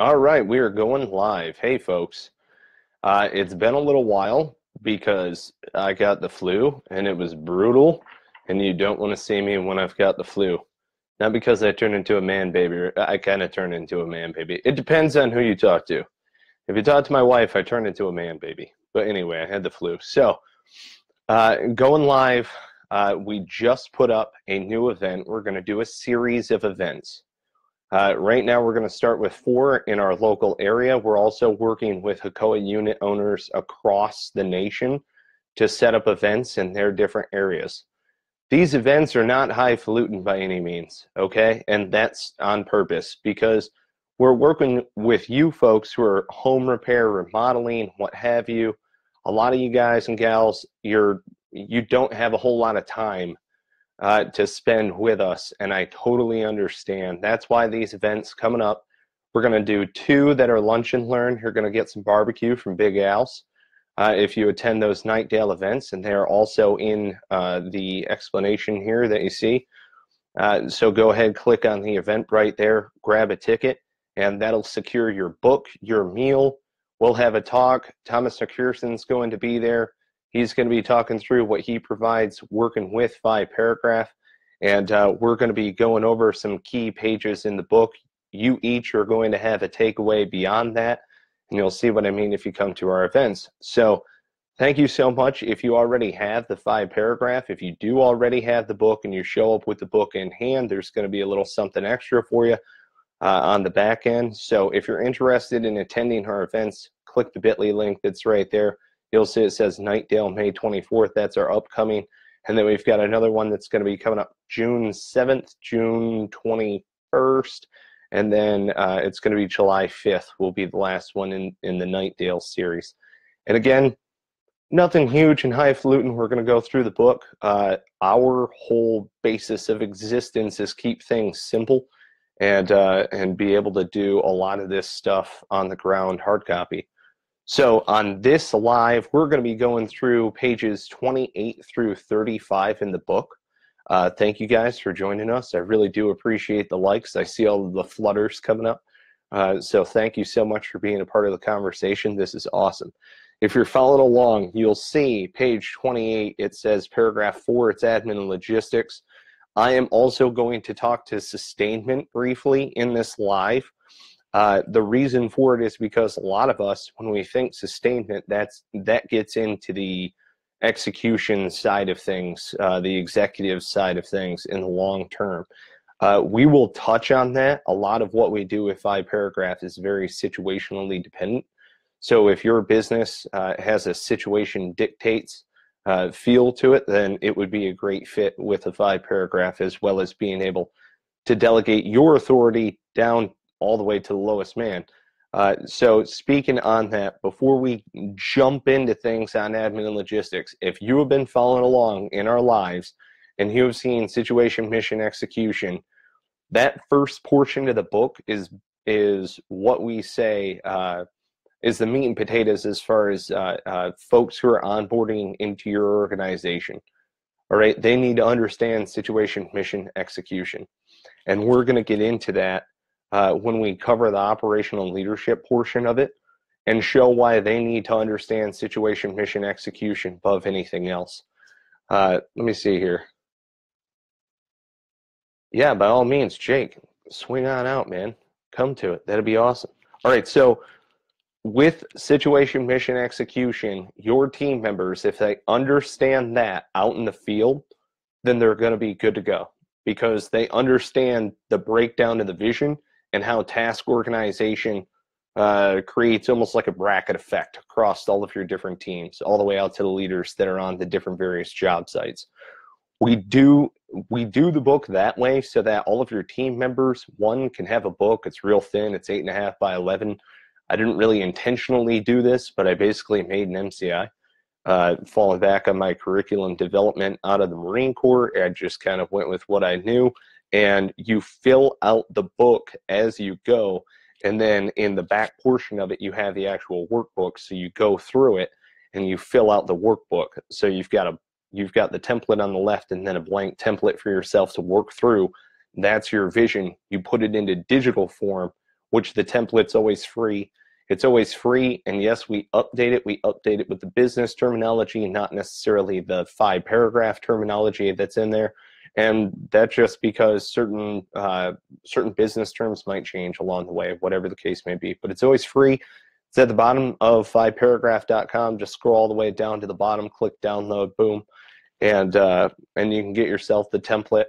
All right, we are going live. Hey, folks. Uh, it's been a little while because I got the flu and it was brutal, and you don't want to see me when I've got the flu. Not because I turn into a man, baby. I kind of turn into a man, baby. It depends on who you talk to. If you talk to my wife, I turn into a man, baby. But anyway, I had the flu. So, uh, going live, uh, we just put up a new event. We're going to do a series of events. Uh, right now, we're going to start with four in our local area. We're also working with Hakoa unit owners across the nation to set up events in their different areas. These events are not highfalutin by any means, okay? And that's on purpose because we're working with you folks who are home repair, remodeling, what have you. A lot of you guys and gals, you're you don't have a whole lot of time uh, to spend with us, and I totally understand. That's why these events coming up, we're going to do two that are lunch and learn. You're going to get some barbecue from Big Al's uh, if you attend those Nightdale events, and they are also in uh, the explanation here that you see. Uh, so go ahead, click on the event right there, grab a ticket, and that'll secure your book, your meal. We'll have a talk. Thomas McPherson's going to be there. He's going to be talking through what he provides working with by paragraph, and uh, we're going to be going over some key pages in the book. You each are going to have a takeaway beyond that, and you'll see what I mean if you come to our events. So, thank you so much. If you already have the five paragraph, if you do already have the book and you show up with the book in hand, there's going to be a little something extra for you. Uh, on the back end. So if you're interested in attending our events, click the bit.ly link that's right there. You'll see it says Nightdale, May 24th. That's our upcoming. And then we've got another one that's going to be coming up June 7th, June 21st. And then uh, it's going to be July 5th, will be the last one in, in the Nightdale series. And again, nothing huge and highfalutin. We're going to go through the book. Uh, our whole basis of existence is keep things simple and uh, and be able to do a lot of this stuff on the ground hard copy. So on this live, we're going to be going through pages 28 through 35 in the book. Uh, thank you guys for joining us. I really do appreciate the likes. I see all the flutters coming up. Uh, so thank you so much for being a part of the conversation. This is awesome. If you're following along, you'll see page 28, it says paragraph 4, it's admin and logistics. I am also going to talk to sustainment briefly in this live. Uh, the reason for it is because a lot of us, when we think sustainment, that's that gets into the execution side of things, uh, the executive side of things in the long term. Uh, we will touch on that. A lot of what we do with five paragraph is very situationally dependent. So if your business uh, has a situation dictates uh, feel to it, then it would be a great fit with a five paragraph as well as being able to delegate your authority down all the way to the lowest man. Uh, so speaking on that, before we jump into things on admin and logistics, if you have been following along in our lives and you have seen situation, mission, execution, that first portion of the book is is what we say uh, is the meat and potatoes as far as uh, uh folks who are onboarding into your organization. All right, they need to understand situation, mission, execution, and we're going to get into that uh, when we cover the operational leadership portion of it and show why they need to understand situation, mission, execution above anything else. Uh, let me see here. Yeah, by all means, Jake, swing on out, man. Come to it. That'd be awesome. All right, so with situation, mission, execution, your team members, if they understand that out in the field, then they're going to be good to go because they understand the breakdown of the vision and how task organization uh, creates almost like a bracket effect across all of your different teams, all the way out to the leaders that are on the different various job sites. We do we do the book that way so that all of your team members one can have a book. It's real thin. It's eight and a half by eleven. I didn't really intentionally do this, but I basically made an MCI. Uh, falling back on my curriculum development out of the Marine Corps, I just kind of went with what I knew and you fill out the book as you go. And then in the back portion of it, you have the actual workbook. So you go through it and you fill out the workbook. So you've got a you've got the template on the left and then a blank template for yourself to work through. That's your vision. You put it into digital form, which the template's always free. It's always free. And yes, we update it. We update it with the business terminology, not necessarily the five paragraph terminology that's in there and that's just because certain uh, certain business terms might change along the way, whatever the case may be. But it's always free. It's at the bottom of fiveparagraph.com. Just scroll all the way down to the bottom, click download, boom, and uh, and you can get yourself the template.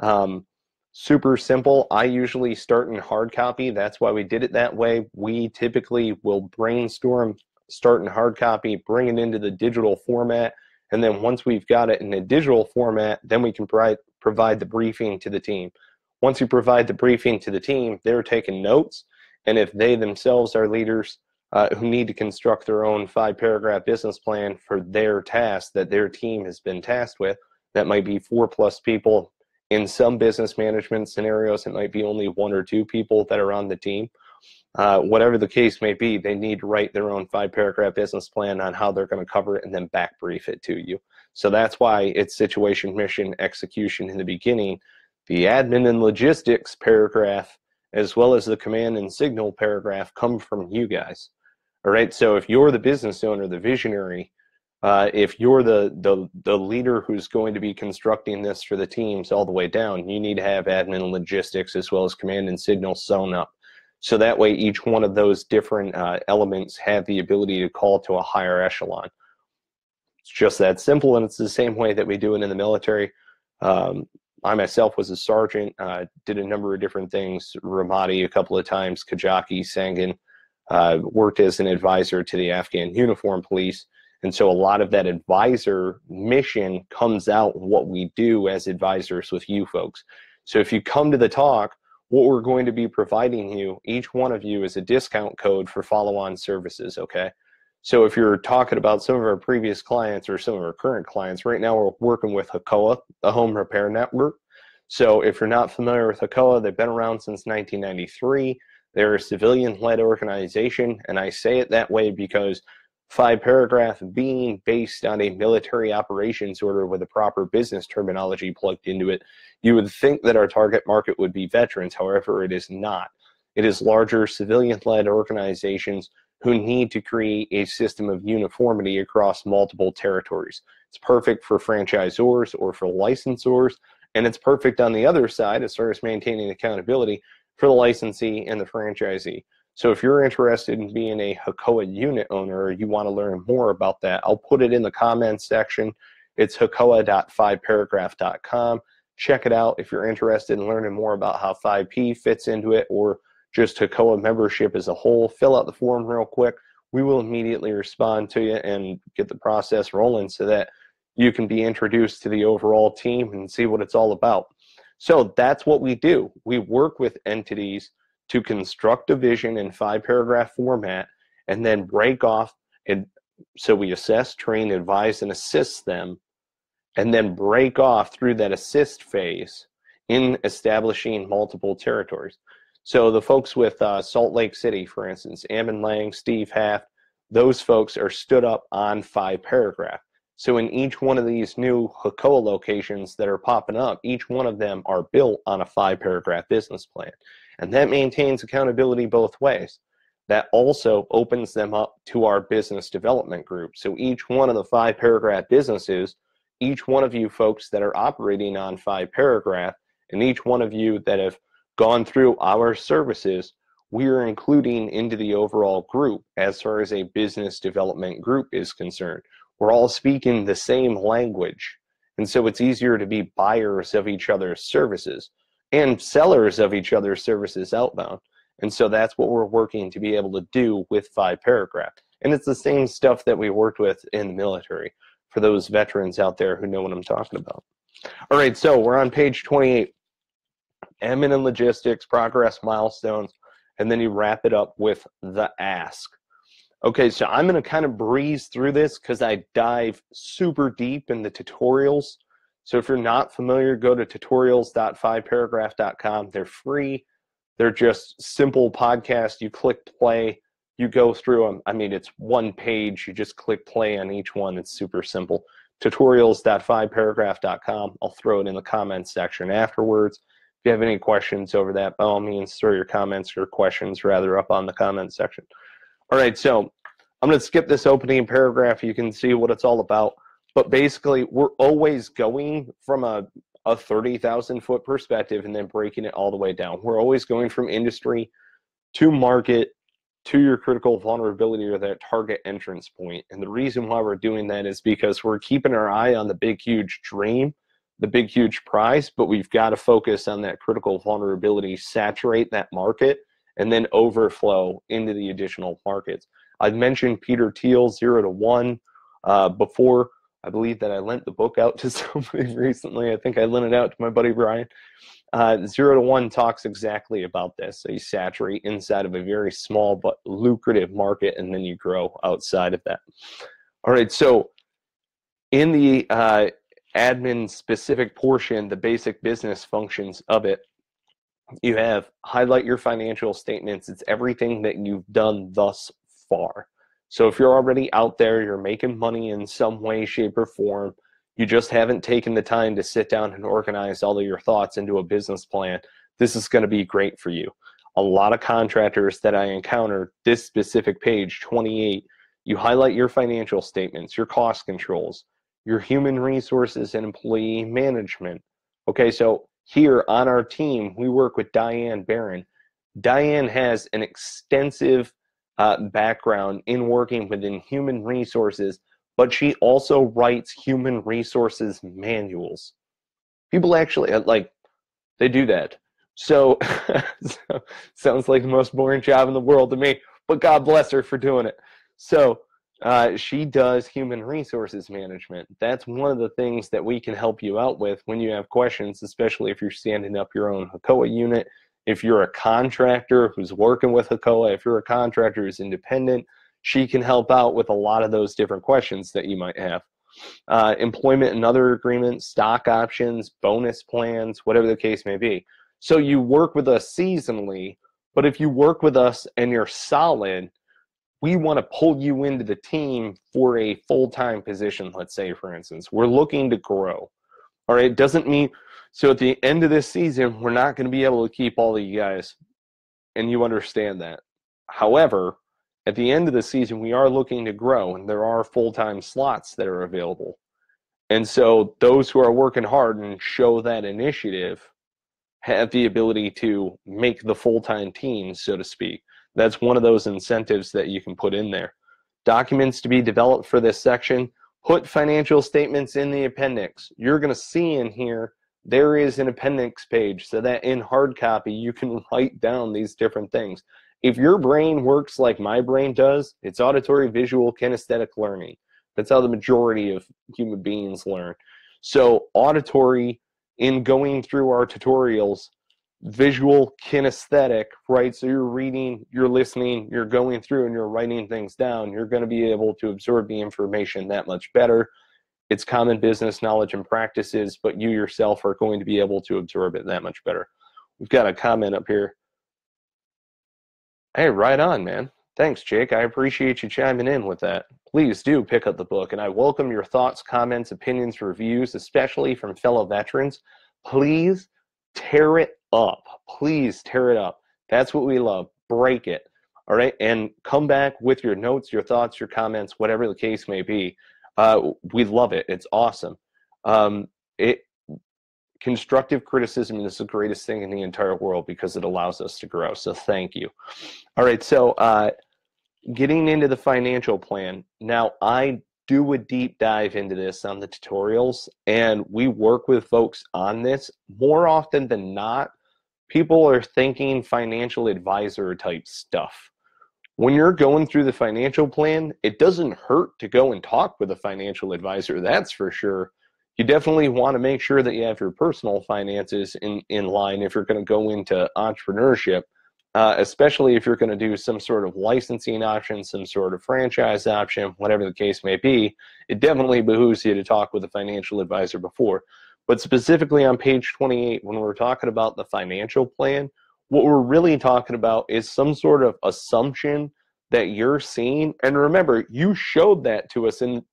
Um, super simple. I usually start in hard copy. That's why we did it that way. We typically will brainstorm, start in hard copy, bring it into the digital format. And then once we've got it in a digital format, then we can provide, provide the briefing to the team. Once you provide the briefing to the team, they're taking notes. And if they themselves are leaders uh, who need to construct their own five paragraph business plan for their task that their team has been tasked with, that might be four plus people. In some business management scenarios, it might be only one or two people that are on the team. Uh, whatever the case may be, they need to write their own five paragraph business plan on how they're going to cover it and then back brief it to you. So that's why it's situation, mission, execution in the beginning. The admin and logistics paragraph, as well as the command and signal paragraph, come from you guys. All right. So if you're the business owner, the visionary, uh, if you're the, the the leader who's going to be constructing this for the teams all the way down, you need to have admin and logistics as well as command and signal sewn up. So that way, each one of those different uh, elements have the ability to call to a higher echelon. It's just that simple, and it's the same way that we do it in the military. Um, I myself was a sergeant, uh, did a number of different things, Ramadi a couple of times, Kajaki, Sangin, uh, worked as an advisor to the Afghan uniform police. And so a lot of that advisor mission comes out what we do as advisors with you folks. So if you come to the talk, what we're going to be providing you, each one of you, is a discount code for follow on services, okay? So if you're talking about some of our previous clients or some of our current clients, right now we're working with Hakoa, the home repair network. So if you're not familiar with Hakoa, they've been around since 1993. They're a civilian led organization, and I say it that way because Five paragraph being based on a military operations order with a proper business terminology plugged into it. You would think that our target market would be veterans, however, it is not. It is larger civilian led organizations who need to create a system of uniformity across multiple territories. It's perfect for franchisors or for licensors, and it's perfect on the other side as far as maintaining accountability for the licensee and the franchisee. So if you're interested in being a Hakoa unit owner, you want to learn more about that, I'll put it in the comments section. It's hakoa.5paragraph.com. Check it out if you're interested in learning more about how 5P fits into it or just Hakoa membership as a whole. Fill out the form real quick. We will immediately respond to you and get the process rolling so that you can be introduced to the overall team and see what it's all about. So that's what we do. We work with entities to construct a vision in five paragraph format and then break off and so we assess train advise and assist them and then break off through that assist phase in establishing multiple territories so the folks with uh, salt lake city for instance ammon lang steve haft those folks are stood up on five paragraph so in each one of these new Hakoa locations that are popping up, each one of them are built on a five paragraph business plan. And that maintains accountability both ways. That also opens them up to our business development group. So each one of the five paragraph businesses, each one of you folks that are operating on five paragraph, and each one of you that have gone through our services, we are including into the overall group as far as a business development group is concerned. We're all speaking the same language. And so it's easier to be buyers of each other's services and sellers of each other's services outbound. And so that's what we're working to be able to do with Five Paragraph. And it's the same stuff that we worked with in the military for those veterans out there who know what I'm talking about. All right, so we're on page 28. M and logistics, progress milestones, and then you wrap it up with the ask. Okay, so I'm going to kind of breeze through this because I dive super deep in the tutorials so if you're not familiar, go to tutorials.5paragraph.com. They're free. They're just simple podcasts. You click play, you go through them. I mean, it's one page. You just click play on each one. It's super simple. Tutorials.5paragraph.com. I'll throw it in the comments section afterwards. If you have any questions over that, by all means, throw your comments or questions rather up on the comment section. All right, so I'm going to skip this opening paragraph. You can see what it's all about. But basically, we're always going from a, a 30,000 foot perspective and then breaking it all the way down. We're always going from industry to market to your critical vulnerability or that target entrance point. And the reason why we're doing that is because we're keeping our eye on the big, huge dream, the big, huge prize, but we've got to focus on that critical vulnerability, saturate that market, and then overflow into the additional markets. I've mentioned Peter Thiel, zero to one, uh, before. I believe that I lent the book out to somebody recently. I think I lent it out to my buddy Brian. Uh, Zero to One talks exactly about this. So you saturate inside of a very small but lucrative market, and then you grow outside of that. All right, so in the uh, admin specific portion, the basic business functions of it, you have highlight your financial statements. It's everything that you've done thus far. So if you're already out there, you're making money in some way, shape, or form, you just haven't taken the time to sit down and organize all of your thoughts into a business plan, this is going to be great for you. A lot of contractors that I encounter, this specific page 28, you highlight your financial statements, your cost controls, your human resources and employee management. Okay, so here on our team, we work with Diane Barron. Diane has an extensive uh, background in working within human resources, but she also writes human resources manuals. People actually uh, like they do that. So, so sounds like the most boring job in the world to me, but God bless her for doing it. So uh, she does human resources management. That's one of the things that we can help you out with when you have questions, especially if you're standing up your own Hakoa unit if you're a contractor who's working with Hakoa, if you're a contractor who's independent, she can help out with a lot of those different questions that you might have. Uh, employment and other agreements, stock options, bonus plans, whatever the case may be. So you work with us seasonally, but if you work with us and you're solid, we want to pull you into the team for a full time position, let's say, for instance. We're looking to grow. All right. It doesn't mean so at the end of this season, we're not going to be able to keep all of you guys. And you understand that. However, at the end of the season, we are looking to grow, and there are full time slots that are available. And so those who are working hard and show that initiative have the ability to make the full time team, so to speak. That's one of those incentives that you can put in there. Documents to be developed for this section, put financial statements in the appendix. You're going to see in here there is an appendix page so that in hard copy you can write down these different things. If your brain works like my brain does, it's auditory, visual, kinesthetic learning. That's how the majority of human beings learn. So, auditory in going through our tutorials, visual, kinesthetic, right? So, you're reading, you're listening, you're going through, and you're writing things down. You're going to be able to absorb the information that much better it's common business knowledge and practices, but you yourself are going to be able to absorb it that much better. We've got a comment up here. Hey, right on, man. Thanks, Jake. I appreciate you chiming in with that. Please do pick up the book, and I welcome your thoughts, comments, opinions, reviews, especially from fellow veterans. Please tear it up. Please tear it up. That's what we love. Break it. All right. And come back with your notes, your thoughts, your comments, whatever the case may be. Uh, we love it. It's awesome. Um, it constructive criticism is the greatest thing in the entire world because it allows us to grow. So thank you. All right. So uh, getting into the financial plan now, I do a deep dive into this on the tutorials, and we work with folks on this more often than not. People are thinking financial advisor type stuff when you're going through the financial plan, it doesn't hurt to go and talk with a financial advisor, that's for sure. You definitely want to make sure that you have your personal finances in, in line if you're going to go into entrepreneurship, uh, especially if you're going to do some sort of licensing option, some sort of franchise option, whatever the case may be. It definitely behooves you to talk with a financial advisor before. But specifically on page 28, when we're talking about the financial plan, what we're really talking about is some sort of assumption that you're seeing. And remember, you showed that to us in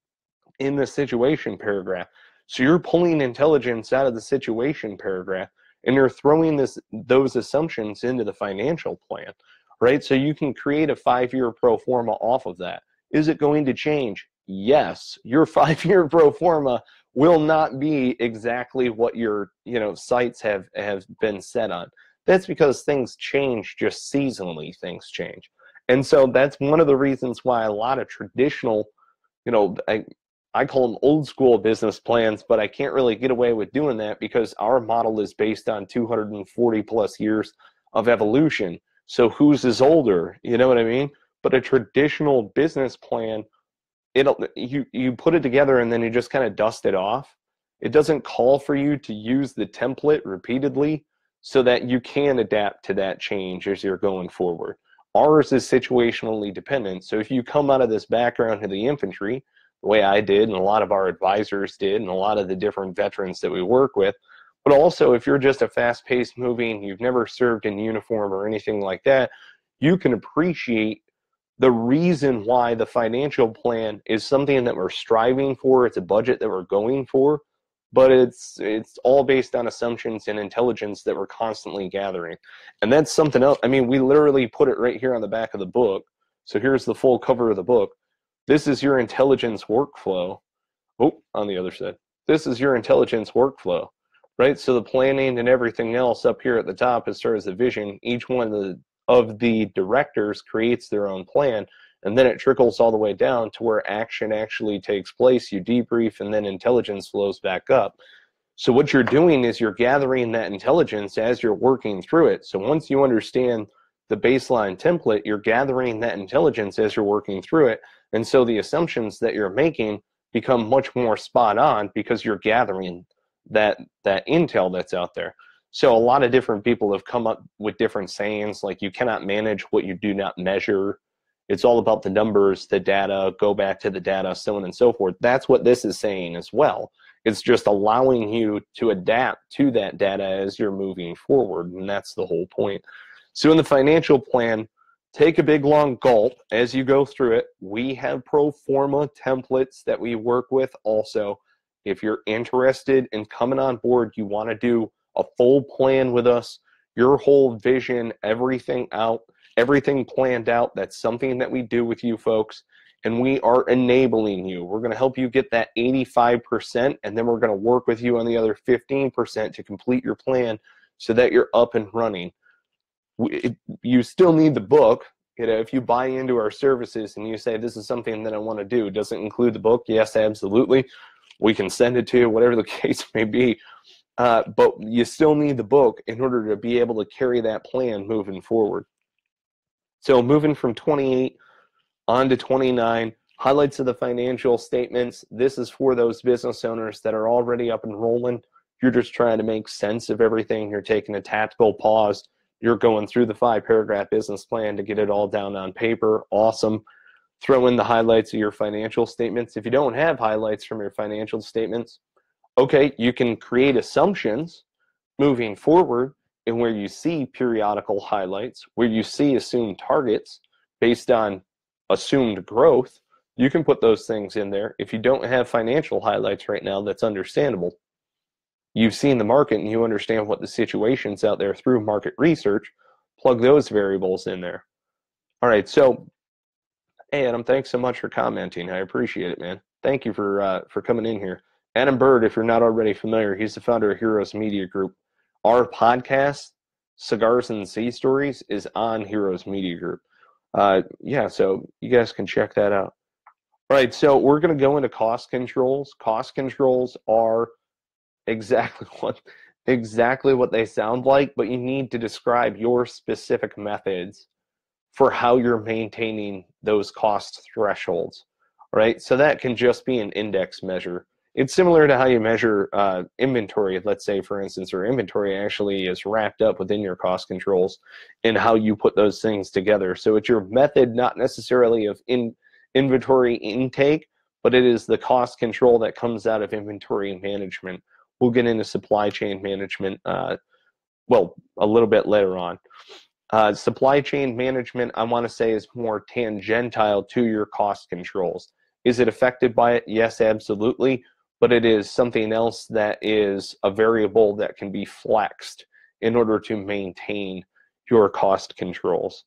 in the situation paragraph. So you're pulling intelligence out of the situation paragraph and you're throwing this those assumptions into the financial plan, right? So you can create a five-year pro forma off of that. Is it going to change? Yes. Your five-year pro forma will not be exactly what your you know sites have have been set on. That's because things change just seasonally, things change. And so that's one of the reasons why a lot of traditional, you know, I, I call them old school business plans, but I can't really get away with doing that because our model is based on 240 plus years of evolution. So whose is older? You know what I mean? But a traditional business plan, it'll you you put it together and then you just kind of dust it off. It doesn't call for you to use the template repeatedly so that you can adapt to that change as you're going forward. Ours is situationally dependent. So if you come out of this background in the infantry, the way I did, and a lot of our advisors did, and a lot of the different veterans that we work with, but also if you're just a fast paced moving, you've never served in uniform or anything like that, you can appreciate the reason why the financial plan is something that we're striving for, it's a budget that we're going for, but it's it's all based on assumptions and intelligence that we're constantly gathering and that's something else i mean we literally put it right here on the back of the book so here's the full cover of the book this is your intelligence workflow oh on the other side this is your intelligence workflow right so the planning and everything else up here at the top as far as the vision each one of the, of the directors creates their own plan and then it trickles all the way down to where action actually takes place. You debrief, and then intelligence flows back up. So, what you're doing is you're gathering that intelligence as you're working through it. So, once you understand the baseline template, you're gathering that intelligence as you're working through it. And so, the assumptions that you're making become much more spot on because you're gathering that that intel that's out there. So a lot of different people have come up with different sayings like you cannot manage what you do not measure it's all about the numbers, the data, go back to the data, so on and so forth. That's what this is saying as well. It's just allowing you to adapt to that data as you're moving forward, and that's the whole point. So in the financial plan, take a big long gulp as you go through it. We have pro forma templates that we work with also. If you're interested in coming on board, you want to do a full plan with us, your whole vision, everything out – everything planned out. That's something that we do with you folks. And we are enabling you. We're going to help you get that 85%, and then we're going to work with you on the other 15% to complete your plan so that you're up and running. It, you still need the book. You know, if you buy into our services and you say, This is something that I want to do, does it include the book? Yes, absolutely. We can send it to you, whatever the case may be. Uh, but you still need the book in order to be able to carry that plan moving forward. So moving from 28 on to 29, highlights of the financial statements. This is for those business owners that are already up and rolling. You're just trying to make sense of everything. You're taking a tactical pause. You're going through the five paragraph business plan to get it all down on paper. Awesome. Throw in the highlights of your financial statements. If you don't have highlights from your financial statements, okay, you can create assumptions moving forward and where you see periodical highlights, where you see assumed targets based on assumed growth, you can put those things in there. If you don't have financial highlights right now, that's understandable. You've seen the market and you understand what the situation's out there through market research. Plug those variables in there. All right, so hey Adam, thanks so much for commenting. I appreciate it, man. Thank you for uh, for coming in here. Adam Bird, if you're not already familiar, he's the founder of Heroes Media Group our podcast, Cigars and Sea Stories, is on Heroes Media Group. Uh, yeah, so you guys can check that out. All right, so we're going to go into cost controls. Cost controls are exactly what exactly what they sound like, but you need to describe your specific methods for how you're maintaining those cost thresholds. All right, so that can just be an index measure it's similar to how you measure uh, inventory, let's say, for instance, or inventory actually is wrapped up within your cost controls and how you put those things together. So it's your method, not necessarily of in inventory intake, but it is the cost control that comes out of inventory management. We'll get into supply chain management, uh, well, a little bit later on. Uh, supply chain management, I want to say, is more tangential to your cost controls. Is it affected by it? Yes, absolutely but it is something else that is a variable that can be flexed in order to maintain your cost controls.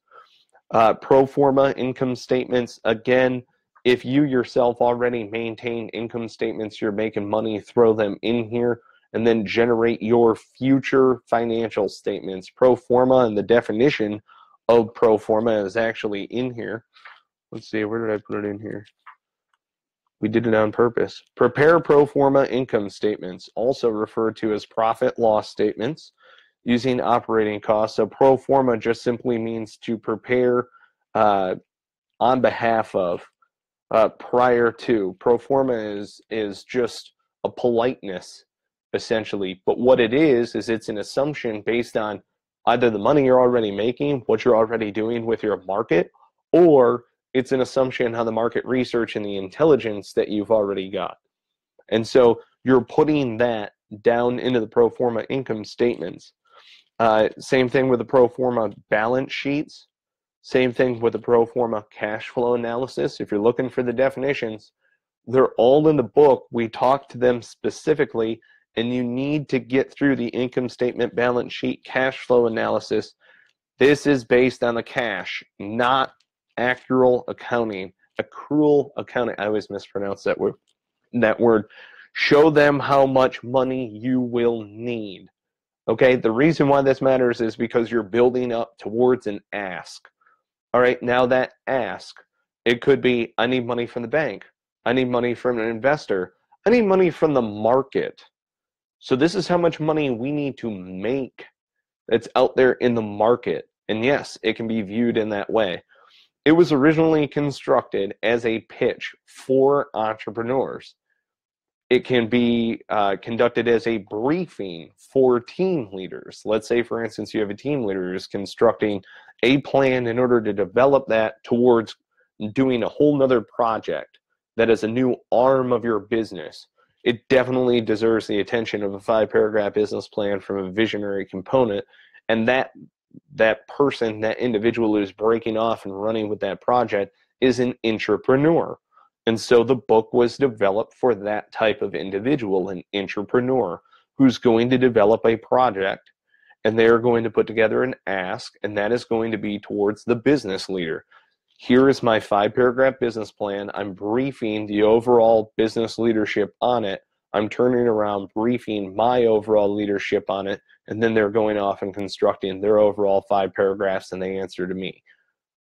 Uh, pro forma income statements, again, if you yourself already maintain income statements, you're making money, throw them in here and then generate your future financial statements. Pro forma and the definition of pro forma is actually in here. Let's see, where did I put it in here? We did it on purpose. Prepare pro forma income statements, also referred to as profit loss statements, using operating costs. So pro forma just simply means to prepare uh, on behalf of, uh, prior to. Pro forma is is just a politeness, essentially. But what it is is it's an assumption based on either the money you're already making, what you're already doing with your market, or it's an assumption on the market research and the intelligence that you've already got. And so you're putting that down into the pro forma income statements. Uh, same thing with the pro forma balance sheets. Same thing with the pro forma cash flow analysis. If you're looking for the definitions, they're all in the book. We talk to them specifically, and you need to get through the income statement, balance sheet, cash flow analysis. This is based on the cash, not accrual accounting, accrual accounting. I always mispronounce that word. That word. Show them how much money you will need. Okay, the reason why this matters is because you're building up towards an ask. All right, now that ask, it could be I need money from the bank, I need money from an investor, I need money from the market. So, this is how much money we need to make that's out there in the market. And yes, it can be viewed in that way. It was originally constructed as a pitch for entrepreneurs. It can be uh, conducted as a briefing for team leaders. Let's say, for instance, you have a team leader who's constructing a plan in order to develop that towards doing a whole nother project that is a new arm of your business it definitely deserves the attention of a five paragraph business plan from a visionary component and that that person, that individual who's breaking off and running with that project is an entrepreneur. And so the book was developed for that type of individual, an entrepreneur who's going to develop a project and they're going to put together an ask, and that is going to be towards the business leader. Here is my five paragraph business plan. I'm briefing the overall business leadership on it I'm turning around, briefing my overall leadership on it, and then they're going off and constructing their overall five paragraphs and they answer to me.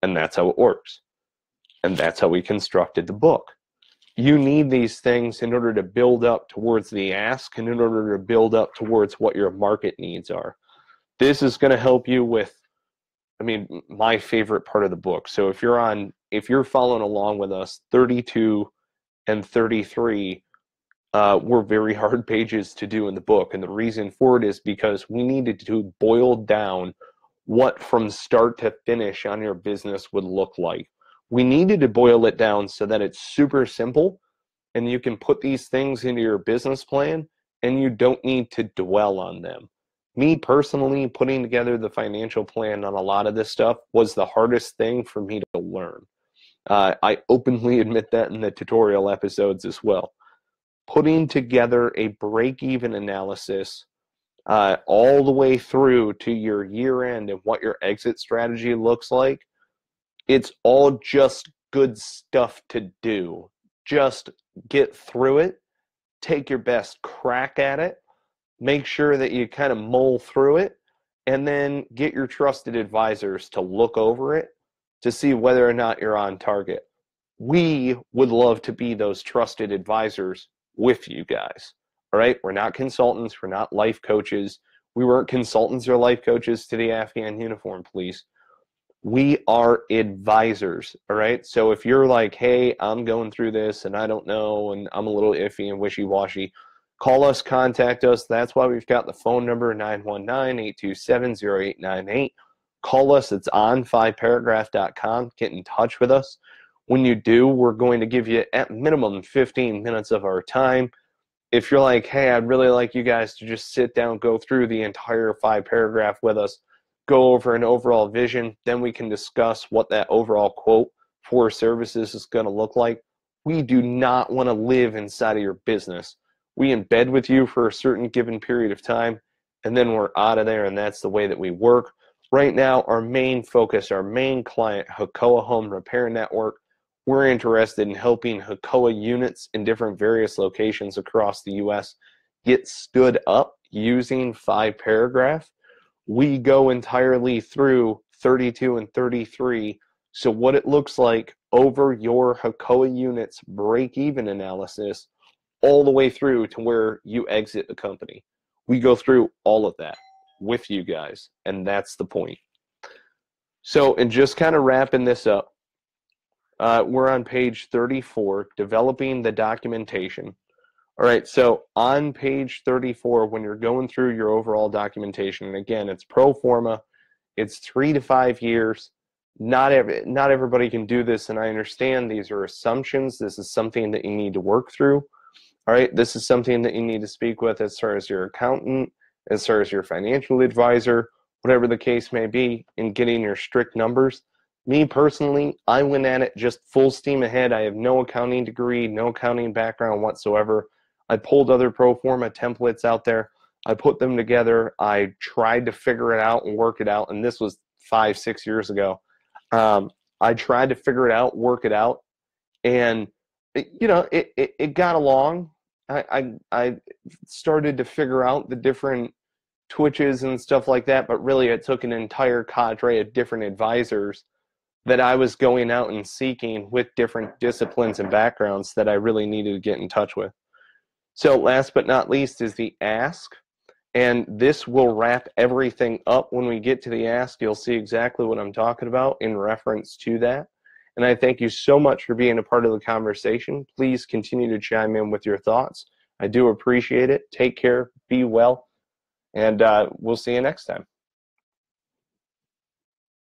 And that's how it works. And that's how we constructed the book. You need these things in order to build up towards the ask and in order to build up towards what your market needs are. This is going to help you with, I mean, my favorite part of the book. So if you're on, if you're following along with us, 32 and 33 uh, were very hard pages to do in the book. And the reason for it is because we needed to boil down what from start to finish on your business would look like. We needed to boil it down so that it's super simple and you can put these things into your business plan and you don't need to dwell on them. Me personally, putting together the financial plan on a lot of this stuff was the hardest thing for me to learn. Uh, I openly admit that in the tutorial episodes as well putting together a break even analysis uh, all the way through to your year end and what your exit strategy looks like, it's all just good stuff to do. Just get through it, take your best crack at it, make sure that you kind of mull through it, and then get your trusted advisors to look over it to see whether or not you're on target. We would love to be those trusted advisors with you guys. All right. We're not consultants. We're not life coaches. We weren't consultants or life coaches to the Afghan uniform police. We are advisors. All right. So if you're like, hey, I'm going through this and I don't know and I'm a little iffy and wishy washy, call us, contact us. That's why we've got the phone number 919 827 0898. Call us. It's on fiveparagraph.com. Get in touch with us. When you do, we're going to give you at minimum 15 minutes of our time. If you're like, hey, I'd really like you guys to just sit down, go through the entire five paragraph with us, go over an overall vision, then we can discuss what that overall quote for services is going to look like. We do not want to live inside of your business. We embed with you for a certain given period of time, and then we're out of there, and that's the way that we work. Right now, our main focus, our main client, Hakoa Home Repair Network, we're interested in helping Hakoa units in different various locations across the U.S. get stood up using five paragraph. We go entirely through 32 and 33. So, what it looks like over your Hakoa unit's break even analysis all the way through to where you exit the company. We go through all of that with you guys, and that's the point. So, and just kind of wrapping this up, uh, we're on page 34, developing the documentation. All right, so on page 34, when you're going through your overall documentation, and again, it's pro forma, it's three to five years. Not every, not everybody can do this, and I understand these are assumptions. This is something that you need to work through. All right, this is something that you need to speak with as far as your accountant, as far as your financial advisor, whatever the case may be, in getting your strict numbers me personally, I went at it just full steam ahead. I have no accounting degree, no accounting background whatsoever. I pulled other pro forma templates out there. I put them together. I tried to figure it out and work it out. And this was five, six years ago. Um, I tried to figure it out, work it out. And, it, you know, it, it, it got along. I, I, I started to figure out the different twitches and stuff like that, but really it took an entire cadre of different advisors that I was going out and seeking with different disciplines and backgrounds that I really needed to get in touch with. So, last but not least, is the ask. And this will wrap everything up. When we get to the ask, you'll see exactly what I'm talking about in reference to that. And I thank you so much for being a part of the conversation. Please continue to chime in with your thoughts. I do appreciate it. Take care, be well, and uh, we'll see you next time.